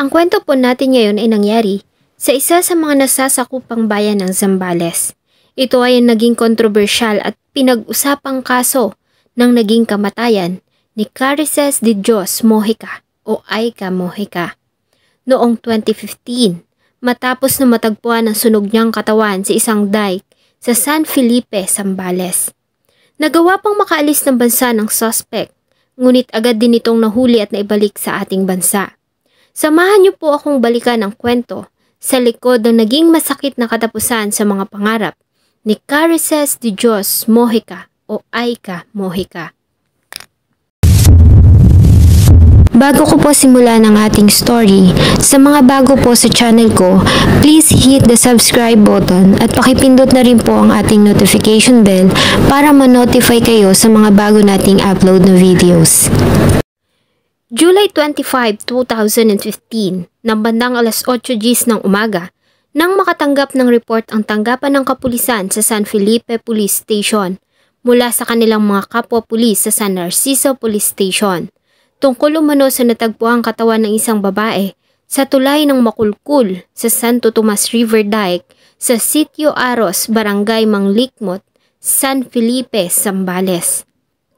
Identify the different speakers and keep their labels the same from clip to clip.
Speaker 1: Ang kwento po natin ngayon ay nangyari sa isa sa mga nasasakupang bayan ng Zambales. Ito ay naging kontrobersyal at pinag-usapang kaso ng naging kamatayan ni Carices de Dios Mojica o Aika Mojica noong 2015 matapos na matagpuan ang sunog niyang katawan sa isang dike sa San Felipe, Zambales. Nagawa pang makaalis ng bansa ng suspect, ngunit agad din itong nahuli at naibalik sa ating bansa. Samahan niyo po akong balikan ang kwento sa likod ng naging masakit na katapusan sa mga pangarap ni Carices de Dios Mojica o Aika Mojica. Bago ko po simulan ang ating story, sa mga bago po sa channel ko, please hit the subscribe button at pakipindot na rin po ang ating notification bell para ma-notify kayo sa mga bago nating upload na videos. July 25, 2015, nang bandang alas 8.00 ng umaga, nang makatanggap ng report ang tanggapan ng kapulisan sa San Felipe Police Station mula sa kanilang mga kapwa pulis sa San Narciso Police Station tungkol umano sa natagpuang katawan ng isang babae sa tulay ng Makulkul sa Santo Tomas River Dike sa Sitio Aros, Barangay Manglikmot, San Felipe, Sambales.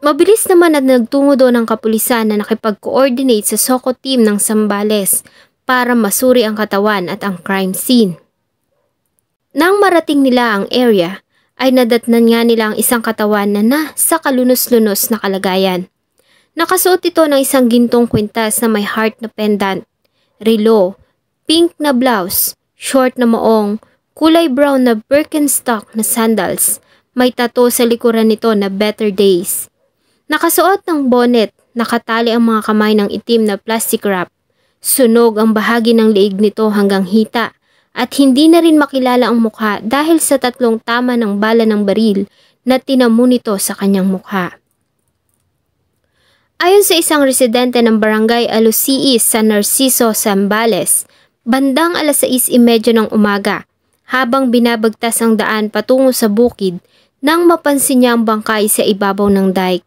Speaker 1: Mabilis naman at nagtungo doon ang kapulisan na nakipag-coordinate sa SOCO team ng Sambales para masuri ang katawan at ang crime scene. Nang marating nila ang area, ay nadatnan nga nila ang isang katawan na na sa kalunos-lunos na kalagayan. Nakasuot ito ng isang gintong kwintas na may heart na pendant, relo, pink na blouse, short na maong, kulay brown na Birkenstock na sandals, may tato sa likuran nito na Better Days, Nakasuot ng bonnet, nakatali ang mga kamay ng itim na plastic wrap. Sunog ang bahagi ng liig nito hanggang hita at hindi na rin makilala ang mukha dahil sa tatlong tama ng bala ng baril na tinamo nito sa kanyang mukha. Ayon sa isang residente ng barangay Alusiis sa Narciso, Sambales, bandang alas 6.30 ng umaga, habang binabagtas ang daan patungo sa bukid, nang mapansin niya ang bangkay sa ibabaw ng dike.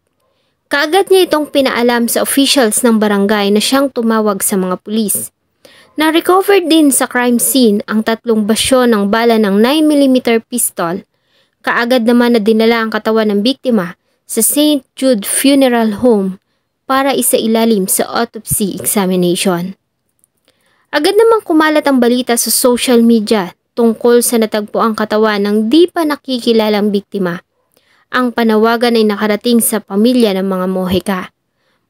Speaker 1: Kaagad niya itong pinaalam sa officials ng barangay na siyang tumawag sa mga pulis. Na-recover din sa crime scene ang tatlong basyo ng bala ng 9mm pistol. Kaagad naman na dinala ang katawan ng biktima sa St. Jude Funeral Home para isailalim sa autopsy examination. Agad namang kumalat ang balita sa social media tungkol sa natagpo ang katawan ng di pa nakikilalang biktima ang panawagan ay nakarating sa pamilya ng mga Mohika.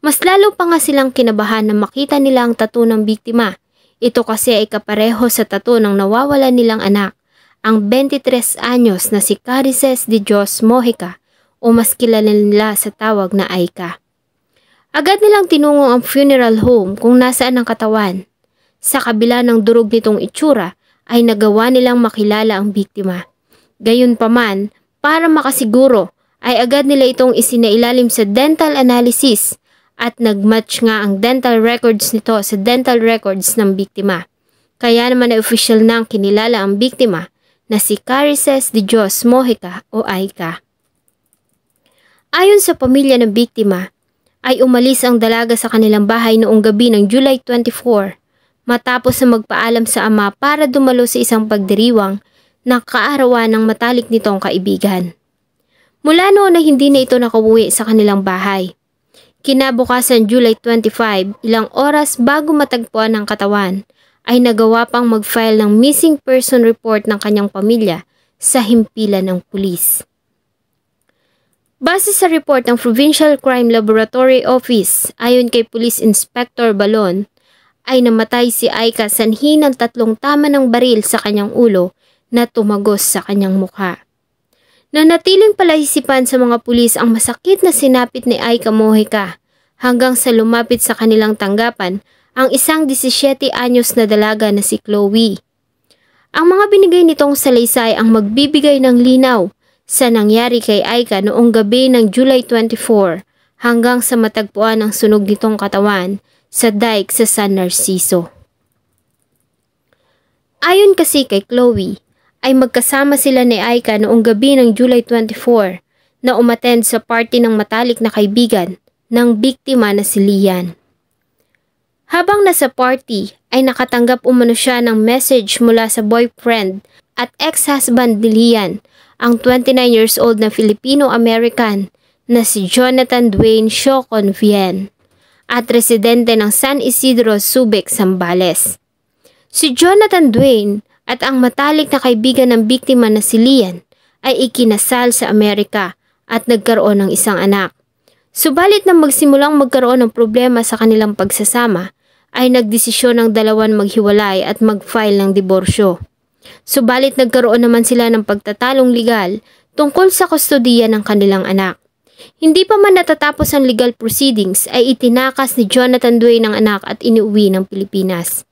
Speaker 1: Mas lalo pa nga silang kinabahan na makita nila ang tato ng biktima. Ito kasi ay kapareho sa tato ng nawawala nilang anak, ang 23 anyos na si Carices de Dios Mojica o mas kilala nila sa tawag na Aika. Agad nilang tinungo ang funeral home kung nasaan ang katawan. Sa kabila ng durog nitong itsura ay nagawa nilang makilala ang biktima. Gayunpaman, para makasiguro ay agad nila itong isinailalim sa dental analysis at nagmatch nga ang dental records nito sa dental records ng biktima. Kaya naman ay official nang kinilala ang biktima na si Carices de Dios Mojica o Aika. Ayon sa pamilya ng biktima, ay umalis ang dalaga sa kanilang bahay noong gabi ng July 24 matapos na magpaalam sa ama para dumalo sa isang pagdiriwang na kaarawan ng matalik nitong kaibigan. Mula noon ay hindi na ito nakauwi sa kanilang bahay. Kinabukasan July 25, ilang oras bago matagpuan ang katawan, ay nagawa pang mag-file ng missing person report ng kanyang pamilya sa himpilan ng pulis. Base sa report ng Provincial Crime Laboratory Office, ayon kay Police Inspector Balon, ay namatay si Aika sanhi ng tatlong tama ng baril sa kanyang ulo na tumagos sa kanyang mukha. Nanatiling palaisipan sa mga pulis ang masakit na sinapit ni Aika Mojica hanggang sa lumapit sa kanilang tanggapan ang isang 17 anyos na dalaga na si Chloe. Ang mga binigay nitong salaysay ang magbibigay ng linaw sa nangyari kay Aika noong gabi ng July 24 hanggang sa matagpuan ang sunog nitong katawan sa dike sa San Narciso. Ayon kasi kay Chloe, ay magkasama sila ni Aika noong gabi ng July 24 na umattend sa party ng matalik na kaibigan ng biktima na si Lian. Habang nasa party ay nakatanggap umano siya ng message mula sa boyfriend at ex-husband ni Lian, ang 29 years old na Filipino-American na si Jonathan Dwayne Shocon Vien at residente ng San Isidro, Subic, Zambales. Si Jonathan Dwayne at ang matalik na kaibigan ng biktima na si Lian ay ikinasal sa Amerika at nagkaroon ng isang anak. Subalit nang magsimulang magkaroon ng problema sa kanilang pagsasama, ay nagdesisyon ng dalawan maghiwalay at mag-file ng diborsyo. Subalit nagkaroon naman sila ng pagtatalong legal tungkol sa kustodiya ng kanilang anak. Hindi pa man natatapos ang legal proceedings ay itinakas ni Jonathan Dwayne ng anak at iniuwi ng Pilipinas.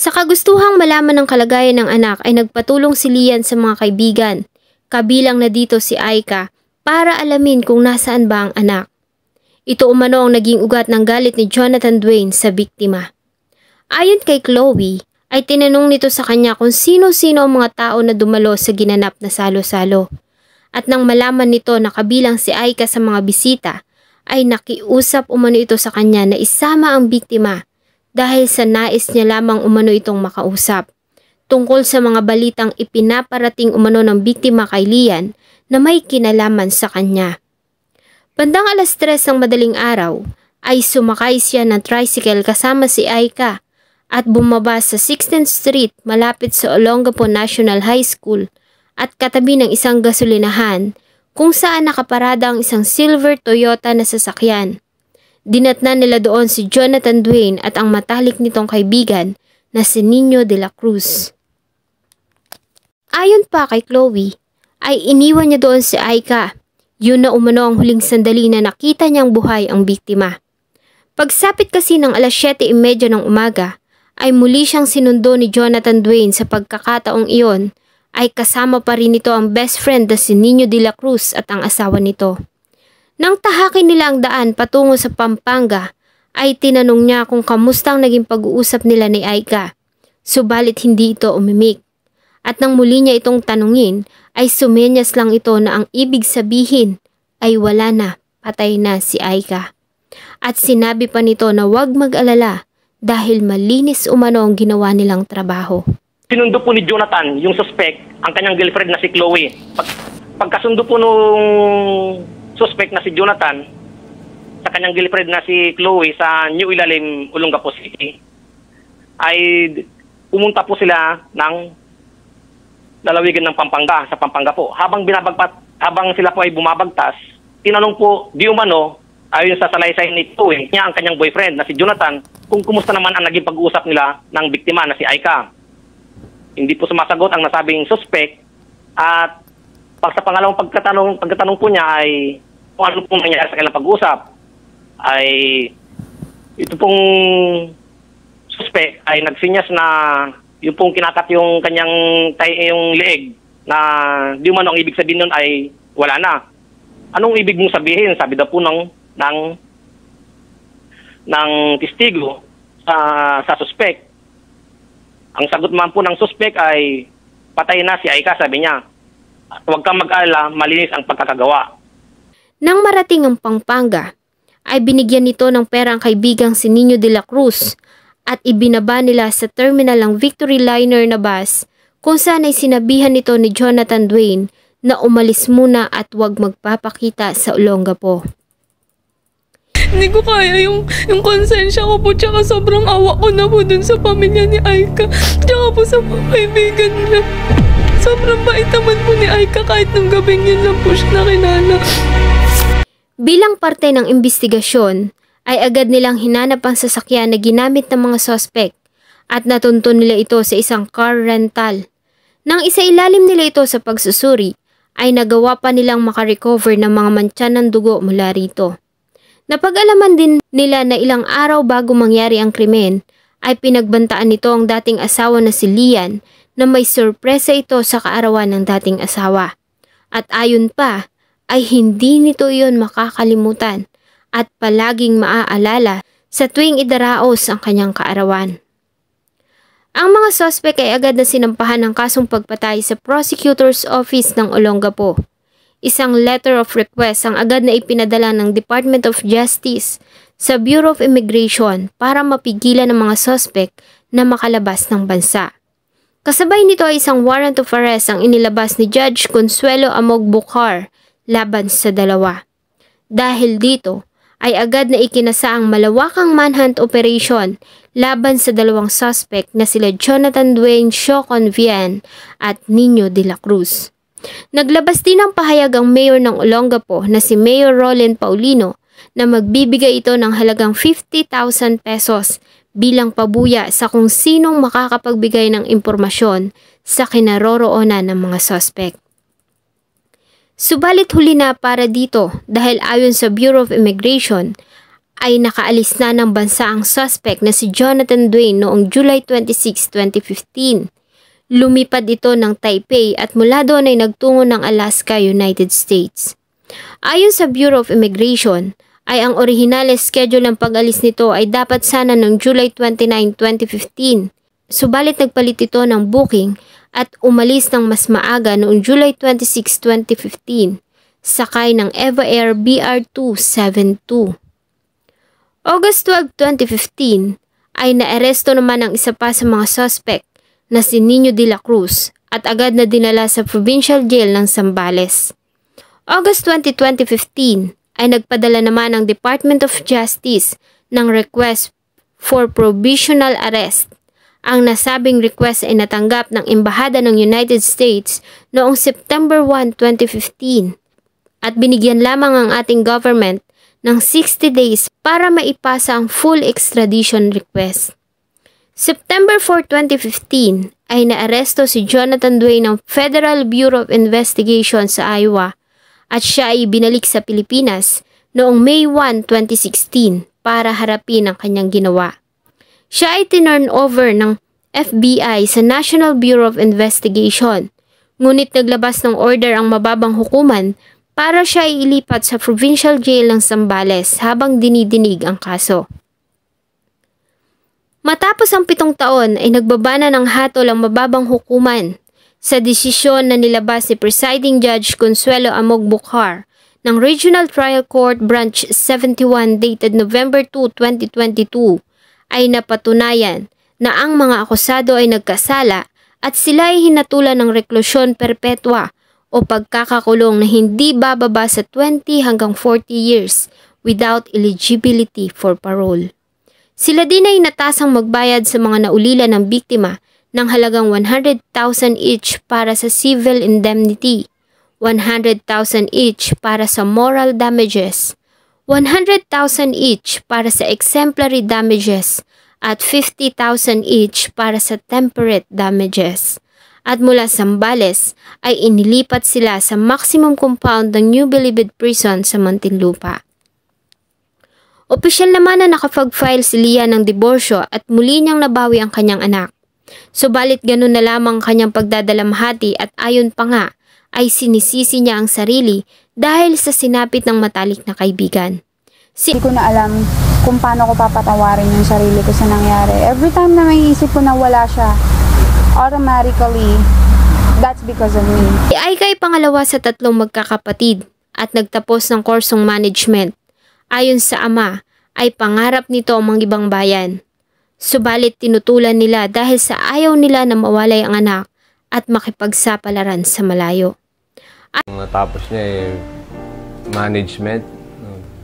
Speaker 1: Sa kagustuhang malaman ng kalagayan ng anak ay nagpatulong si Lian sa mga kaibigan, kabilang na dito si Aika, para alamin kung nasaan ba ang anak. Ito umano ang naging ugat ng galit ni Jonathan Dwayne sa biktima. Ayon kay Chloe, ay tinanong nito sa kanya kung sino-sino ang mga tao na dumalo sa ginanap na salo-salo. At nang malaman nito na kabilang si Aika sa mga bisita, ay nakiusap umano ito sa kanya na isama ang biktima dahil sa nais niya lamang umano itong makausap. Tungkol sa mga balitang ipinaparating umano ng biktima kay Lian na may kinalaman sa kanya. Bandang alas tres ng madaling araw, ay sumakay siya ng tricycle kasama si Aika at bumaba sa 16th Street malapit sa Olongapo National High School at katabi ng isang gasolinahan kung saan nakaparada ang isang silver Toyota na sasakyan. Dinatna nila doon si Jonathan Duane at ang matalik nitong kaibigan na si Nino de la Cruz. Ayon pa kay Chloe, ay iniwan niya doon si Aika. Yun na umano ang huling sandali na nakita niyang buhay ang biktima. Pagsapit kasi ng alas 7.30 ng umaga, ay muli siyang sinundo ni Jonathan Duane sa pagkakataong iyon ay kasama pa rin nito ang best friend na si Nino de la Cruz at ang asawa nito. Nang tahakin nila ang daan patungo sa Pampanga, ay tinanong niya kung kamustang naging pag-uusap nila ni Aika. Subalit hindi ito umimik. At nang muli niya itong tanungin, ay sumenyas lang ito na ang ibig sabihin ay wala na, patay na si Aika. At sinabi pa nito na huwag mag-alala dahil malinis umano ang ginawa nilang trabaho.
Speaker 2: Sinundo po ni Jonathan, yung suspect, ang kanyang girlfriend na si Chloe. Pag, pagkasundo po nung suspect na si Jonathan sa kanyang girlfriend na si Chloe sa New Ilalim, Olongapo City ay pumunta po sila ng lalawigan ng Pampanga sa Pampanga po. Habang binabagpat, habang sila po ay bumabagtas, tinanong po di umano ayon sa salaysay ni Chloe, niya ang kanyang boyfriend na si Jonathan kung kumusta naman ang naging pag-uusap nila ng biktima na si Aika. Hindi po sumasagot ang nasabing suspect at pag sa pangalawang pagkatanong, pagkatanong po niya ay kung ano pong nangyari sa kanilang pag-usap ay ito pong suspect ay nagsinyas na yung pong kinakat yung kanyang tay yung leeg na di man ang ibig sabihin nun ay wala na. Anong ibig mong sabihin? Sabi daw po ng ng ng testigo sa sa suspect. Ang sagot man po ng suspect ay patay na si Aika sabi niya. Huwag kang mag-alala, malinis ang pagkakagawa.
Speaker 1: Nang marating ang Pampanga, ay binigyan nito ng pera ang kaibigang si Nino de la Cruz at ibinaba nila sa terminal ang Victory Liner na bus kung saan ay sinabihan nito ni Jonathan Dwayne na umalis muna at huwag magpapakita sa Olongapo. Hindi ko kaya yung, yung konsensya ko po tsaka sobrang awa ko na po dun sa pamilya ni Aika tsaka po sa kaibigan nila. Sobrang bait naman po ni Aika kahit nung gabing yun lang po siya nakilala. Bilang parte ng investigasyon, ay agad nilang hinanap ang sasakyan na ginamit ng mga sospek at natuntun nila ito sa isang car rental. Nang isailalim nila ito sa pagsusuri, ay nagawa pa nilang makarecover ng mga mantsa ng dugo mula rito. Napag-alaman din nila na ilang araw bago mangyari ang krimen, ay pinagbantaan nito ang dating asawa na si Lian na may sorpresa ito sa kaarawan ng dating asawa. At ayon pa, ay hindi nito iyon makakalimutan at palaging maaalala sa tuwing idaraos ang kanyang kaarawan. Ang mga sospek ay agad na sinampahan ng kasong pagpatay sa Prosecutor's Office ng Olongapo. Isang letter of request ang agad na ipinadala ng Department of Justice sa Bureau of Immigration para mapigilan ang mga sospek na makalabas ng bansa. Kasabay nito ay isang warrant of arrest ang inilabas ni Judge Consuelo Amog Bucar laban sa dalawa. Dahil dito ay agad na ikinasa ang malawakang manhunt operation laban sa dalawang suspect na sila Jonathan Dwayne Shocon Vian at Nino de la Cruz. Naglabas din ng pahayag ang mayor ng Olongapo na si Mayor Roland Paulino na magbibigay ito ng halagang 50,000 pesos bilang pabuya sa kung sinong makakapagbigay ng impormasyon sa kinaroroonan ng mga suspect. Subalit huli na para dito dahil ayon sa Bureau of Immigration ay nakaalis na ng bansa ang suspect na si Jonathan Duane noong July 26, 2015. Lumipad ito ng Taipei at mula doon ay nagtungo ng Alaska, United States. Ayon sa Bureau of Immigration, ay ang original schedule ng pag-alis nito ay dapat sana noong July 29, 2015. Subalit nagpalit ito ng booking at umalis ng mas maaga noong July 26, 2015, sakay ng EVA Air BR272. August 12, 2015, ay naaresto naman ang isa pa sa mga suspect na si Nino de la Cruz at agad na dinala sa provincial jail ng Sambales. August 20, 2015, ay nagpadala naman ang Department of Justice ng request for provisional arrest ang nasabing request ay natanggap ng Embahada ng United States noong September 1, 2015 at binigyan lamang ang ating government ng 60 days para maipasa ang full extradition request. September 4, 2015 ay naaresto si Jonathan Dwayne ng Federal Bureau of Investigation sa Iowa at siya ay binalik sa Pilipinas noong May 1, 2016 para harapin ang kanyang ginawa. Siya ay tinurn over ng FBI sa National Bureau of Investigation, ngunit naglabas ng order ang mababang hukuman para siya ay ilipat sa provincial jail ng Zambales habang dinidinig ang kaso. Matapos ang pitong taon ay nagbabana ng hatol ang mababang hukuman sa desisyon na nilabas ni Presiding Judge Consuelo Amog Bukhar ng Regional Trial Court Branch 71 dated November 2, 2022 ay napatunayan na ang mga akusado ay nagkasala at sila ay hinatulan ng reklusyon perpetua o pagkakakulong na hindi bababa sa 20 hanggang 40 years without eligibility for parole. Sila din ay natasang magbayad sa mga naulila ng biktima ng halagang 100,000 each para sa civil indemnity, 100,000 each para sa moral damages, 100,000 each para sa exemplary damages at 50,000 each para sa temperate damages. At mula Sambales ay inilipat sila sa maximum compound ng New Bilibid Prison sa Muntinlupa. Opisyal naman na nakapag-file si Lia ng diborsyo at muli niyang nabawi ang kanyang anak. Subalit ganun na lamang kanyang pagdadalamhati at ayon pa nga ay sinisisi niya ang sarili dahil sa sinapit ng matalik na kaibigan. Si Hindi ko na alam kung paano ko papatawarin yung sarili ko sa nangyari. Every time na may isip ko na wala siya, automatically, that's because of me. Si Aika ay pangalawa sa tatlong magkakapatid at nagtapos ng kursong management. Ayon sa ama, ay pangarap nito ang mga ibang bayan. Subalit tinutulan nila dahil sa ayaw nila na mawalay ang anak at makipagsapalaran sa malayo.
Speaker 2: Ang Natapos niya ay eh, management.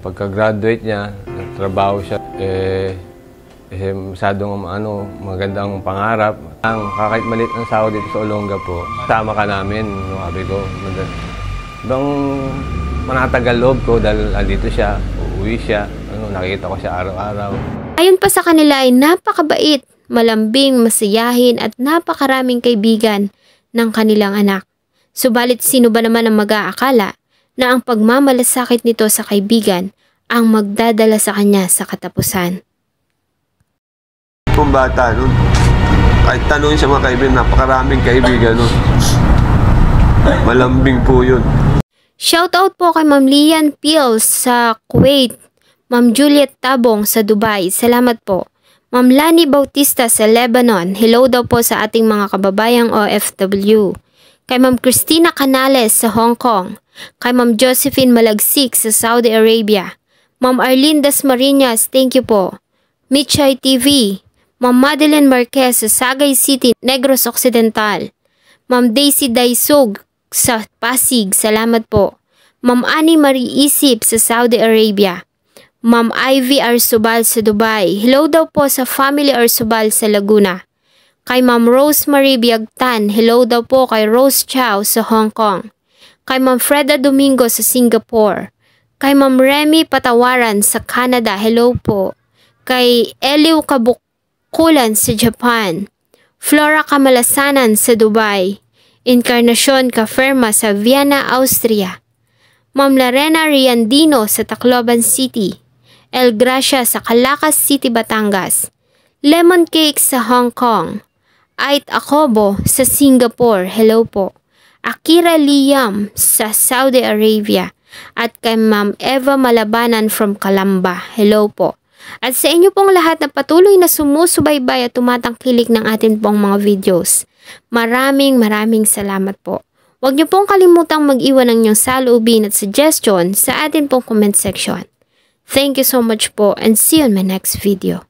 Speaker 2: Pagka-graduate niya, nagtrabaho siya. Eh, eh masyadong ano, magandang pangarap. Ang kakait malit ng sahod dito sa Olonga po, tama ka namin, no, sabi ko. Ibang manatagal loob ko dahil andito siya, uuwi siya, ano, nakikita ko siya araw-araw.
Speaker 1: Ayon pa sa kanila ay napakabait, malambing, masayahin at napakaraming kaibigan ng kanilang anak. Subalit sino ba naman ang mag-aakala na ang pagmamalasakit nito sa kaibigan ang magdadala sa kanya sa katapusan.
Speaker 2: Kung bata nun, kahit tanongin sa mga kaibigan, napakaraming kaibigan nun. Malambing po yun.
Speaker 1: Shoutout po kay Ma'am Lian Pils sa Kuwait, Ma'am Juliet Tabong sa Dubai, salamat po. Ma'am Lani Bautista sa Lebanon, hello daw po sa ating mga kababayang OFW kay Ma'am Christina Canales sa Hong Kong, kay Ma'am Josephine Malagsik sa Saudi Arabia, Ma'am Arlene Dasmariñas, thank you po, Michay TV, Ma'am Madeline Marquez sa Sagay City, Negros Occidental, Ma'am Daisy Daisog sa Pasig, salamat po, Ma'am Annie Marie Isip sa Saudi Arabia, Ma'am Ivy Arsubal sa Dubai, hello daw po sa family Arsubal sa Laguna, Kay Ma'am Rosemary Biagtan, hello daw po kay Rose Chow sa Hong Kong. Kay Ma'am Freda Domingo sa Singapore. Kay Ma'am Remy Patawaran sa Canada, hello po. Kay Eliw Kabukulan sa Japan. Flora Kamalasanan sa Dubai. Incarnacion Caferma sa Vienna, Austria. Ma'am Lorena Riandino sa Tacloban City. El Gracia sa Calacas City, Batangas. Lemon Cake sa Hong Kong. Ait Akobo sa Singapore, hello po. Akira Liam sa Saudi Arabia at kay Ma'am Eva Malabanan from Kalamba, hello po. At sa inyo pong lahat na patuloy na sumusubaybay at tumatangkilik ng atin pong mga videos. Maraming maraming salamat po. Huwag niyo pong kalimutang mag-iwan ng inyong salubin at suggestion sa atin pong comment section. Thank you so much po and see you on my next video.